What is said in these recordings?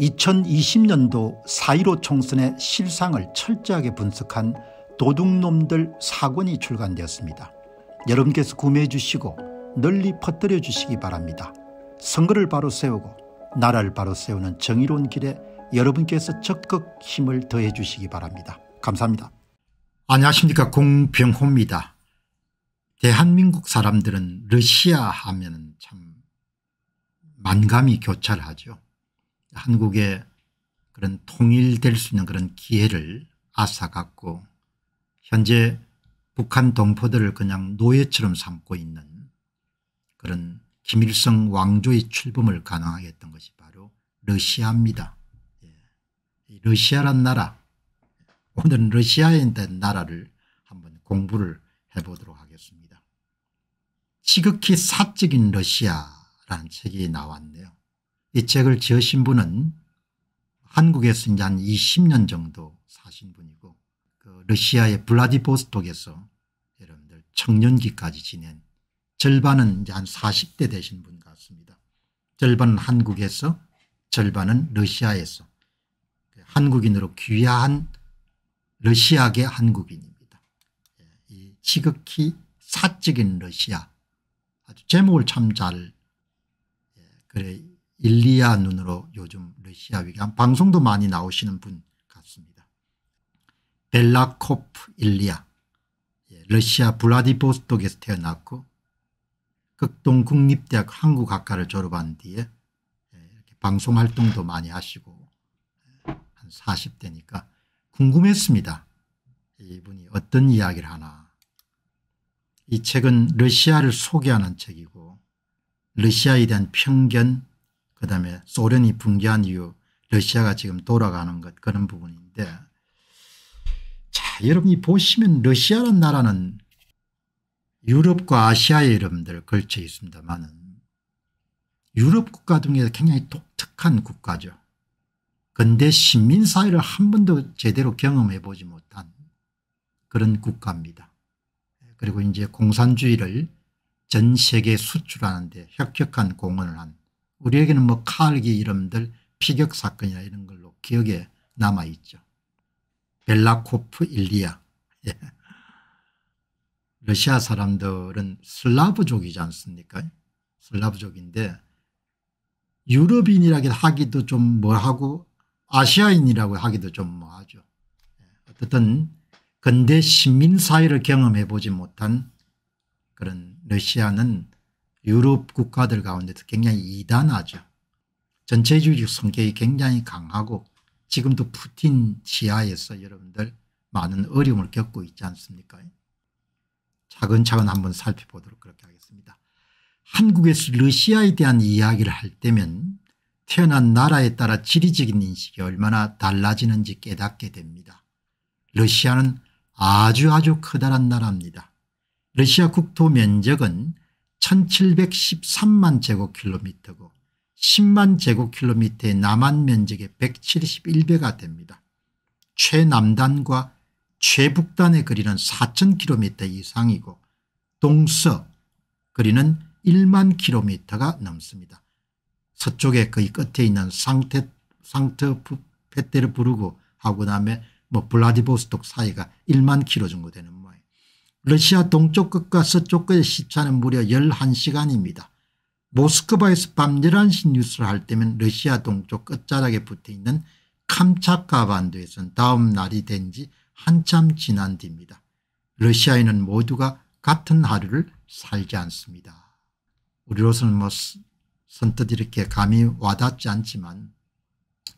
2020년도 4.15 총선의 실상을 철저하게 분석한 도둑놈들 사권이 출간되었습니다. 여러분께서 구매해 주시고 널리 퍼뜨려 주시기 바랍니다. 선거를 바로 세우고 나라를 바로 세우는 정의로운 길에 여러분께서 적극 힘을 더해 주시기 바랍니다. 감사합니다. 안녕하십니까 공병호입니다. 대한민국 사람들은 러시아 하면 참 만감이 교차하죠. 를 한국의 그런 통일될 수 있는 그런 기회를 앗아갖고 현재 북한 동포들을 그냥 노예처럼 삼고 있는 그런 김일성 왕조의 출범을 가능하게 했던 것이 바로 러시아입니다. 예. 러시아란 나라 오늘은 러시아에 대한 나라를 한번 공부를 해보도록 하겠습니다. 지극히 사적인 러시아라는 책이 나왔네요. 이 책을 지으신 분은 한국에서 이제 한 20년 정도 사신 분이고 그 러시아의 블라디보스톡에서 여러분들 청년기까지 지낸 절반은 이제 한 40대 되신 분 같습니다. 절반은 한국에서 절반은 러시아에서 그 한국인으로 귀한 러시아계 한국인입니다. 예, 이 지극히 사적인 러시아 아주 제목을 참잘 예, 그래 일리아 눈으로 요즘 러시아 위기한 방송도 많이 나오시는 분 같습니다. 벨라코프 일리야 예, 러시아 블라디보스톡에서 태어났고 극동국립대학 한국학과를 졸업한 뒤에 예, 방송활동도 많이 하시고 예, 한 40대니까 궁금했습니다. 이분이 어떤 이야기를 하나. 이 책은 러시아를 소개하는 책이고 러시아에 대한 편견 그다음에 소련이 붕괴한 이후 러시아가 지금 돌아가는 것 그런 부분인데 자 여러분이 보시면 러시아란 나라는 유럽과 아시아의 이름들 걸쳐 있습니다만은 유럽 국가 중에서 굉장히 독특한 국가죠. 근데 식민사회를 한 번도 제대로 경험해 보지 못한 그런 국가입니다. 그리고 이제 공산주의를 전 세계에 수출하는 데 혁혁한 공헌을 한 우리에게는 뭐 칼기 이름들 피격 사건이나 이런 걸로 기억에 남아있죠. 벨라코프 일리아. 예. 러시아 사람들은 슬라브족이지 않습니까? 슬라브족인데 유럽인이라고 하기도 좀 뭐하고 아시아인이라고 하기도 좀 뭐하죠. 예. 어쨌든 근대 식민사회를 경험해 보지 못한 그런 러시아는 유럽 국가들 가운데도 굉장히 이단하죠. 전체주의적 성격이 굉장히 강하고 지금도 푸틴 지하에서 여러분들 많은 어려움을 겪고 있지 않습니까? 차근차근 한번 살펴보도록 그렇게 하겠습니다. 한국에서 러시아에 대한 이야기를 할 때면 태어난 나라에 따라 지리적인 인식이 얼마나 달라지는지 깨닫게 됩니다. 러시아는 아주 아주 커다란 나라입니다. 러시아 국토 면적은 1713만 제곱킬로미터고 10만 제곱킬로미터의 남한 면적의 171배가 됩니다. 최남단과 최북단의 거리는 4000km 이상이고 동서 거리는 1만 km가 넘습니다. 서쪽의 거의 끝에 있는 상테, 상트페테르부르크 하고 다음에 뭐 블라디보스톡 사이가 1만 km 정도 되는 러시아 동쪽 끝과 서쪽 끝의 시차는 무려 11시간입니다. 모스크바에서 밤 11시 뉴스를 할 때면 러시아 동쪽 끝자락에 붙어있는 캄차카 반도에서는 다음 날이 된 지 한참 지난 뒤입니다. 러시아인은 모두가 같은 하루를 살지 않습니다. 우리로서는 뭐 선뜻 이렇게 감이 와닿지 않지만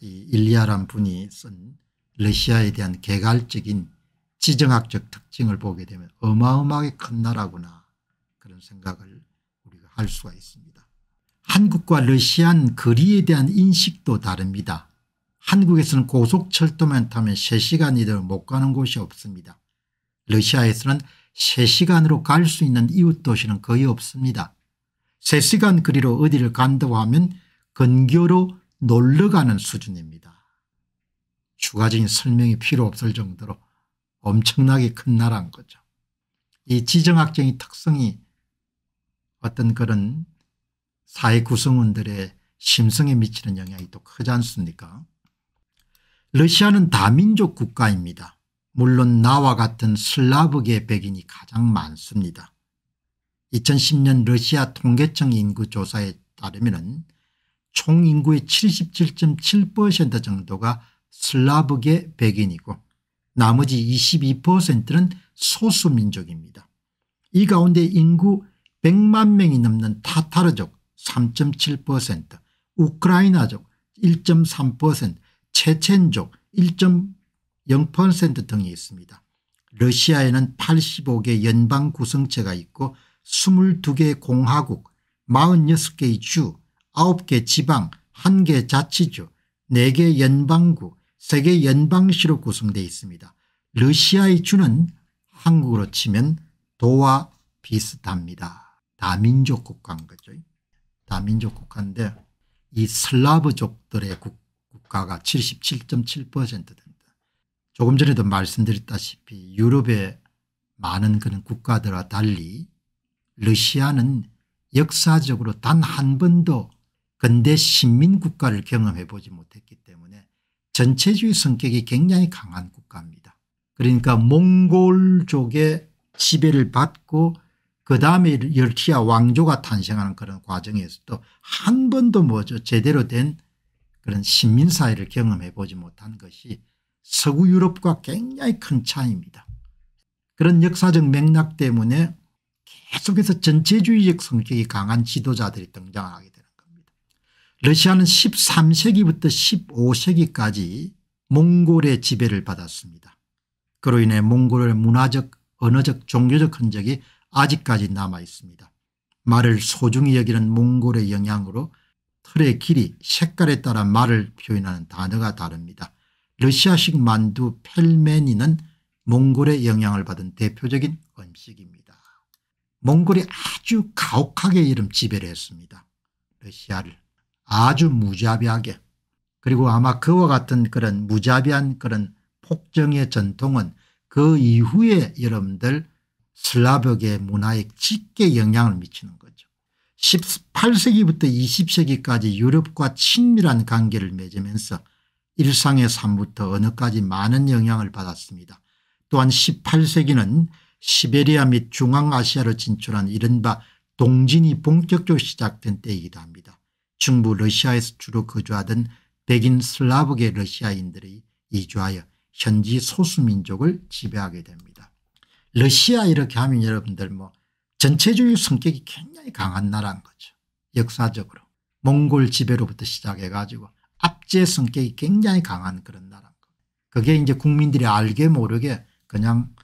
이 일리아란 분이 쓴 러시아에 대한 개괄적인 지정학적 특징을 보게 되면 어마어마하게 큰 나라구나 그런 생각을 우리가 할 수가 있습니다. 한국과 러시안 거리에 대한 인식도 다릅니다. 한국에서는 고속철도만 타면 3시간이 더못 가는 곳이 없습니다. 러시아에서는 3시간으로 갈 수 있는 이웃도시는 거의 없습니다. 3시간 거리로 어디를 간다고 하면 근교로 놀러가는 수준입니다. 추가적인 설명이 필요 없을 정도로 엄청나게 큰 나라인 거죠. 이 지정학적인 특성이 어떤 그런 사회 구성원들의 심성에 미치는 영향이 또 크지 않습니까 러시아는 다민족 국가입니다. 물론 나와 같은 슬라브계 백인이 가장 많습니다. 2010년 러시아 통계청 인구 조사에 따르면 총 인구의 77.7% 정도가 슬라브계 백인이고 나머지 22%는 소수민족입니다. 이 가운데 인구 100만 명이 넘는 타타르족 3.7% 우크라이나족 1.3% 체첸족 1.0% 등이 있습니다. 러시아에는 85개 연방 구성체가 있고 22개 공화국 46개의 주 9개 지방 1개 자치주 4개 연방국 세계 연방시로 구성되어 있습니다. 러시아의 주는 한국으로 치면 도와 비슷합니다. 다민족 국가인 거죠. 다민족 국가인데 이 슬라브족들의 국, 가가 77.7% 됩니다. 조금 전에도 말씀드렸다시피 유럽의 많은 그런 국가들과 달리 러시아는 역사적으로 단 한 번도 근대 신민국가를 경험해 보지 못했기 때문에 전체주의 성격이 굉장히 강한 국가입니다. 그러니까 몽골족의 지배를 받고 그 다음에 열티아 왕조가 탄생하는 그런 과정에서도 한 번도 뭐죠 제대로 된 그런 식민사회를 경험해 보지 못한 것이 서구 유럽과 굉장히 큰 차이입니다. 그런 역사적 맥락 때문에 계속해서 전체주의적 성격이 강한 지도자들이 등장하게 됩니다. 러시아는 13세기부터 15세기까지 몽골의 지배를 받았습니다. 그로 인해 몽골의 문화적 언어적 종교적 흔적이 아직까지 남아 있습니다. 말을 소중히 여기는 몽골의 영향으로 틀의 길이 색깔에 따라 말을 표현하는 단어가 다릅니다. 러시아식 만두 펠메니는 몽골의 영향을 받은 대표적인 음식입니다. 몽골이 아주 가혹하게 이름 지배를 했습니다. 러시아를. 아주 무자비하게 그리고 아마 그와 같은 그런 무자비한 그런 폭정의 전통은 그 이후에 여러분들 슬라브계 문화에 짙게 영향을 미치는 거죠. 18세기부터 20세기까지 유럽과 친밀한 관계를 맺으면서 일상의 삶부터 어느까지 많은 영향을 받았습니다. 또한 18세기는 시베리아 및 중앙아시아로 진출한 이른바 동진이 본격적으로 시작된 때이기도 합니다. 중부 러시아에서 주로 거주하던 백인 슬라브계 러시아인들이 이주하여 현지 소수민족을 지배하게 됩니다. 러시아 이렇게 하면 여러분들 뭐 전체주의 성격이 굉장히 강한 나라인 거죠. 역사적으로 몽골 지배로부터 시작해 가지고 압제 성격이 굉장히 강한 그런 나라인 거예요. 그게 이제 국민들이 알게 모르게 그냥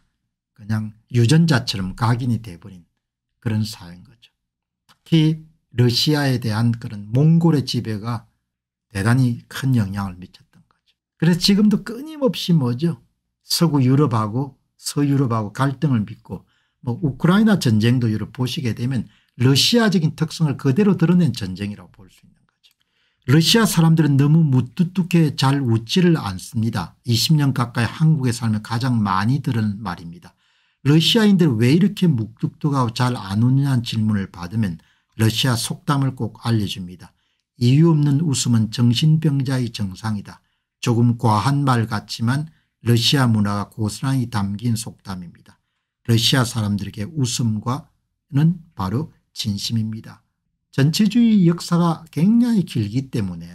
그냥 유전자처럼 각인이 돼버린 그런 사회인 거죠. 특히 러시아에 대한 그런 몽골의 지배가 대단히 큰 영향을 미쳤던 거죠. 그래서 지금도 끊임없이 뭐죠? 서구 유럽하고 서유럽하고 갈등을 믿고 뭐 우크라이나 전쟁도 유럽 보시게 되면 러시아적인 특성을 그대로 드러낸 전쟁이라고 볼 수 있는 거죠. 러시아 사람들은 너무 무뚝뚝해 잘 웃지를 않습니다. 20년 가까이 한국에 살면 가장 많이 들은 말입니다. 러시아인들 왜 이렇게 무뚝뚝하고 잘 안 웃냐는 질문을 받으면 러시아 속담을 꼭 알려줍니다. 이유 없는 웃음은 정신병자의 정상이다. 조금 과한 말 같지만 러시아 문화가 고스란히 담긴 속담입니다. 러시아 사람들에게 웃음과는 바로 진심입니다. 전체주의 역사가 굉장히 길기 때문에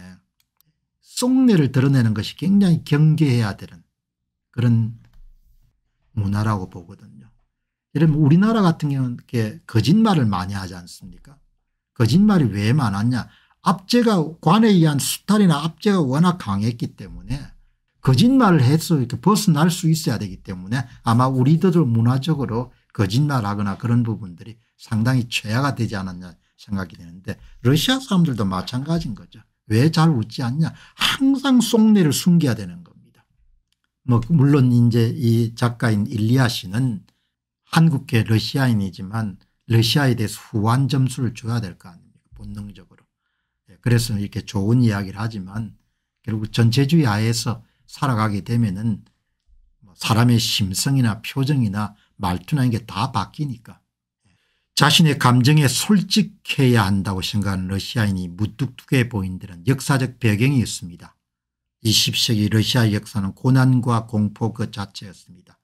속내를 드러내는 것이 굉장히 경계해야 되는 그런 문화라고 보거든요. 여러분 우리나라 같은 경우는 거짓말을 많이 하지 않습니까 거짓말이 왜 많았냐 압제가 관에 의한 수탈이나 압제가 워낙 강했기 때문에 거짓말을 해서 이렇게 벗어날 수 있어야 되기 때문에 아마 우리들 문화적으로 거짓말하거나 그런 부분들이 상당히 최하가 되지 않았냐 생각이 되는데 러시아 사람들도 마찬가지인 거죠. 왜 잘 웃지 않냐 항상 속내를 숨겨야 되는 겁니다. 뭐 물론 이제 이 작가인 일리아 씨는 한국계 러시아인이지만 러시아에 대해서 후한 점수를 줘야 될 거 아닙니까 본능적으로. 예, 그래서 이렇게 좋은 이야기를 하지만 결국 전체주의 하에서 살아가게 되면은 뭐 사람의 심성이나 표정이나 말투나 이게 다 바뀌니까 예, 자신의 감정에 솔직해야 한다고 생각하는 러시아인이 무뚝뚝해 보인 데는 역사적 배경이 있습니다. 20세기 러시아 역사는 고난과 공포 그 자체였습니다.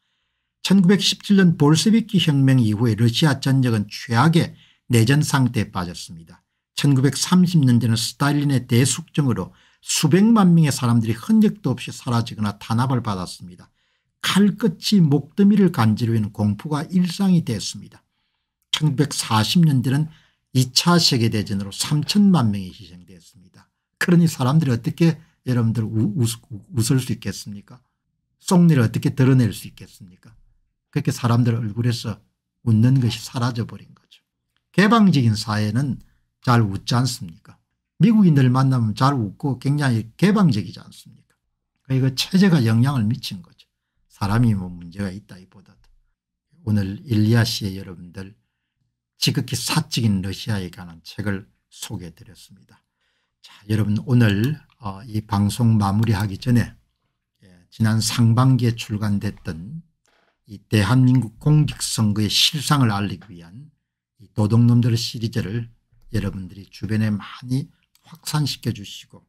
1917년 볼세비키 혁명 이후에 러시아 전역은 최악의 내전 상태에 빠졌습니다. 1930년대는 스탈린의 대숙정으로 수백만 명의 사람들이 흔적도 없이 사라지거나 탄압을 받았습니다. 칼끝이 목더미를 간지르는 공포가 일상이 됐습니다. 1940년대는 2차 세계대전으로 3천만 명이 희생되었습니다. 그러니 사람들이 어떻게 여러분들 우, 우, 웃을 수 있겠습니까? 속내를 어떻게 드러낼 수 있겠습니까? 그렇게 사람들 얼굴에서 웃는 것이 사라져버린 거죠. 개방적인 사회는 잘 웃지 않습니까 미국인들 만나면 잘 웃고 굉장히 개방적이지 않습니까 그 체제가 영향을 미친 거죠. 사람이 뭐 문제가 있다기보다도. 오늘 일리아시의 여러분들 지극히 사적인 러시아에 관한 책을 소개해드렸습니다. 자, 여러분 오늘 어, 이 방송 마무리하기 전에 예, 지난 상반기에 출간됐던 이 대한민국 공직선거의 실상을 알리기 위한 이 도둑놈들 시리즈를 여러분들이 주변에 많이 확산시켜 주시고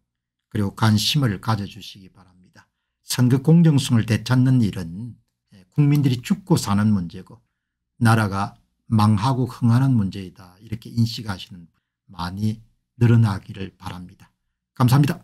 그리고 관심을 가져주시기 바랍니다. 선거 공정성을 되찾는 일은 예, 국민들이 죽고 사는 문제고 나라가 망하고 흥하는 문제이다 이렇게 인식하시는 많이 늘어나기를 바랍니다. 감사합니다.